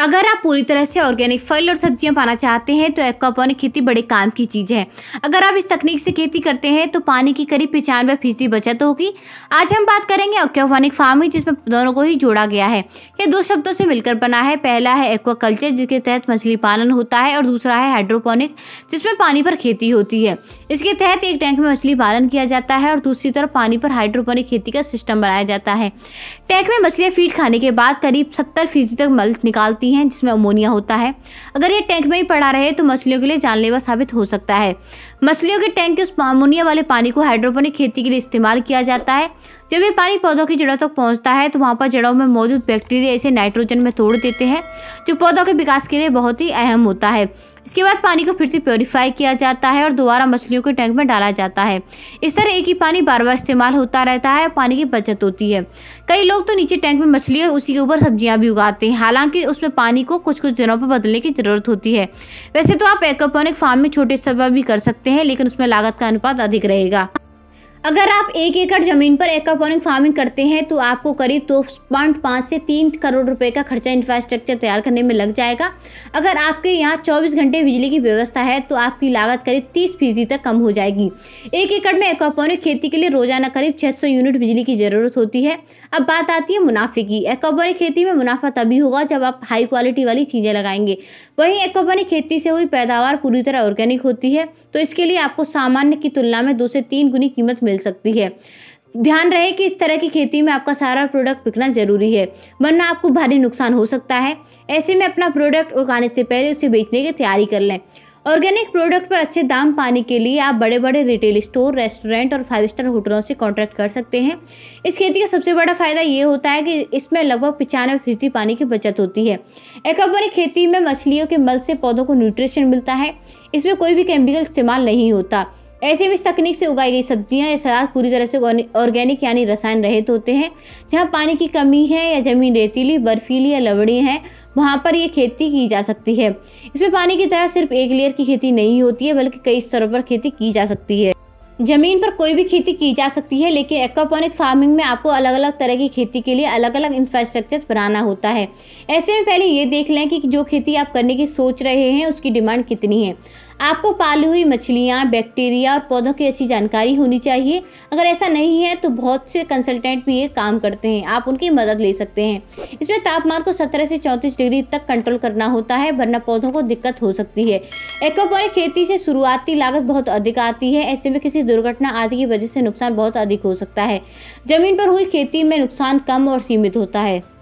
अगर आप पूरी तरह से ऑर्गेनिक फल और सब्जियां पाना चाहते हैं तो एक्वापोनिक खेती बड़े काम की चीज़ है अगर आप इस तकनीक से खेती करते हैं तो पानी की करीब पचानवे फीसदी बचत होगी आज हम बात करेंगे एक्वापोनिक फार्मिंग जिसमें दोनों को ही जोड़ा गया है ये दो शब्दों से मिलकर बना है पहला है एक्वाकल्चर जिसके तहत मछली पालन होता है और दूसरा है हाइड्रोपोनिक जिसमें पानी पर खेती होती है इसके तहत एक टैंक में मछली पालन किया जाता है और दूसरी तरफ पानी पर हाइड्रोपोनिक खेती का सिस्टम बनाया जाता है टैंक में मछलियाँ फीड खाने के बाद करीब सत्तर तक मल निकालती आती हैं जिसमें अमोनिया होता है अगर ये टैंक में ही पड़ा रहे तो मछलियों के लिए जानलेवा साबित हो सकता है मछलियों के टैंक के उस अमोनिया वाले पानी को हाइड्रोपोनिक खेती के लिए इस्तेमाल किया जाता है जब ये पानी पौधों की जड़ों तक तो पहुँचता है तो वहाँ पर जड़ों में मौजूद बैक्टीरिया इसे नाइट्रोजन में तोड़ देते हैं जो पौधों के विकास के लिए बहुत ही अहम होता है इसके बाद पानी को फिर से प्योरीफाई किया जाता है और दोबारा मछलियों के टैंक में डाला जाता है इस तरह एक ही पानी बार बार इस्तेमाल होता रहता है और पानी की बचत होती है कई लोग तो नीचे टैंक में मछलियाँ उसी के ऊपर सब्जियाँ भी उगाते हैं हालांकि उसमें पानी को कुछ कुछ दिनों पर बदलने की ज़रूरत होती है वैसे तो आप एक्वापोनिक फार्म में छोटे स्तर पर भी कर सकते हैं लेकिन उसमें लागत का अनुपात अधिक रहेगा अगर आप एक एकड़ ज़मीन पर एक्वापोनिक फार्मिंग करते हैं तो आपको करीब दो पॉइंट पाँच से तीन करोड़ रुपए का खर्चा इंफ्रास्ट्रक्चर तैयार करने में लग जाएगा अगर आपके यहाँ चौबीस घंटे बिजली की व्यवस्था है तो आपकी लागत करीब 30 फीसदी तक कम हो जाएगी एक एकड़ में एक्वापोनिक खेती के लिए रोजाना करीब छः यूनिट बिजली की ज़रूरत होती है अब बात आती है मुनाफे की एक्वापोनिक खेती में मुनाफा तभी होगा जब आप हाई क्वालिटी वाली चीज़ें लगाएंगे वहीं एक्वापोनिक खेती से हुई पैदावार पूरी तरह ऑर्गेनिक होती है तो इसके लिए आपको सामान्य की तुलना में दो से तीन गुनी कीमत मिल मिल सकती है ध्यान रहे कि इस तरह की खेती में आपका सारा प्रोडक्ट बिकना जरूरी है वरना आपको भारी नुकसान हो सकता है ऐसे में अपना प्रोडक्ट उगाने से पहले उसे बेचने की तैयारी कर लें ऑर्गेनिक प्रोडक्ट पर अच्छे दाम पाने के लिए आप बड़े बड़े रिटेल स्टोर रेस्टोरेंट और फाइव स्टार होटलों से कॉन्ट्रैक्ट कर सकते हैं इस खेती का सबसे बड़ा फायदा ये होता है कि इसमें लगभग पचानवे फीसदी पानी की बचत होती है एकबरी खेती में मछलियों के मल से पौधों को न्यूट्रिशन मिलता है इसमें कोई भी केमिकल इस्तेमाल नहीं होता ऐसे में इस तकनीक से उगाई गई सब्जियां या सलाद पूरी तरह से ऑर्गेनिक यानी रसायन रहित होते हैं जहां पानी की कमी है या जमीन रेतीली बर्फीली या लवड़ी है वहाँ पर ये खेती की जा सकती है इसमें पानी की तरह सिर्फ एक लेयर की खेती नहीं होती है बल्कि कई स्तरों पर खेती की जा सकती है जमीन पर कोई भी खेती की जा सकती है लेकिन एक्वापोनिक फार्मिंग में आपको अलग अलग तरह की खेती के लिए अलग अलग इंफ्रास्ट्रक्चर बनाना होता है ऐसे में पहले ये देख लें कि जो खेती आप करने की सोच रहे हैं उसकी डिमांड कितनी है आपको पाली हुई मछलियाँ बैक्टीरिया और पौधों की अच्छी जानकारी होनी चाहिए अगर ऐसा नहीं है तो बहुत से कंसल्टेंट भी ये काम करते हैं आप उनकी मदद ले सकते हैं इसमें तापमान को सत्रह से चौंतीस डिग्री तक कंट्रोल करना होता है वरना पौधों को दिक्कत हो सकती है एक्वापोरिक खेती से शुरुआती लागत बहुत अधिक आती है ऐसे में किसी दुर्घटना आदि की वजह से नुकसान बहुत अधिक हो सकता है ज़मीन पर हुई खेती में नुकसान कम और सीमित होता है